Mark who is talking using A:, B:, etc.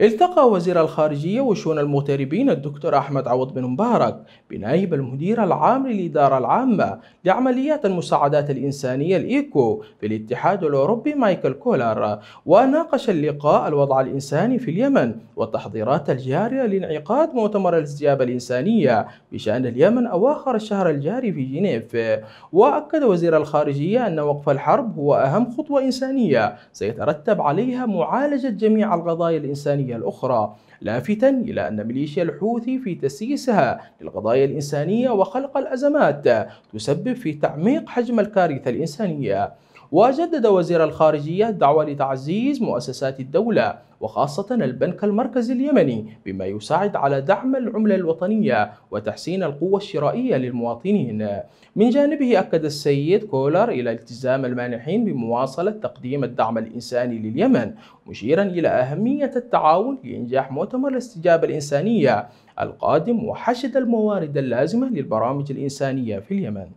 A: التقى وزير الخارجية وشؤون المغتربين الدكتور أحمد عوض بن مبارك بنائب المدير العام للإدارة العامة لعمليات المساعدات الإنسانية الإيكو في الاتحاد الأوروبي مايكل كولر وناقش اللقاء الوضع الإنساني في اليمن والتحضيرات الجارية لانعقاد مؤتمر الاستجابة الإنسانية بشأن اليمن أواخر الشهر الجاري في جنيف وأكد وزير الخارجية أن وقف الحرب هو أهم خطوة إنسانية سيترتب عليها معالجة جميع القضايا الإنسانية الأخرى لافتا إلى أن ميليشيا الحوثي في تسييسها للقضايا الإنسانية وخلق الأزمات تسبب في تعميق حجم الكارثة الإنسانية وجدد وزير الخارجية دعوة لتعزيز مؤسسات الدولة وخاصة البنك المركزي اليمني بما يساعد على دعم العملة الوطنية وتحسين القوة الشرائية للمواطنين من جانبه أكد السيد كولر إلى التزام المانحين بمواصلة تقديم الدعم الإنساني لليمن مشيرا إلى أهمية التعاون لإنجاح مؤتمر الاستجابة الإنسانية القادم وحشد الموارد اللازمة للبرامج الإنسانية في اليمن.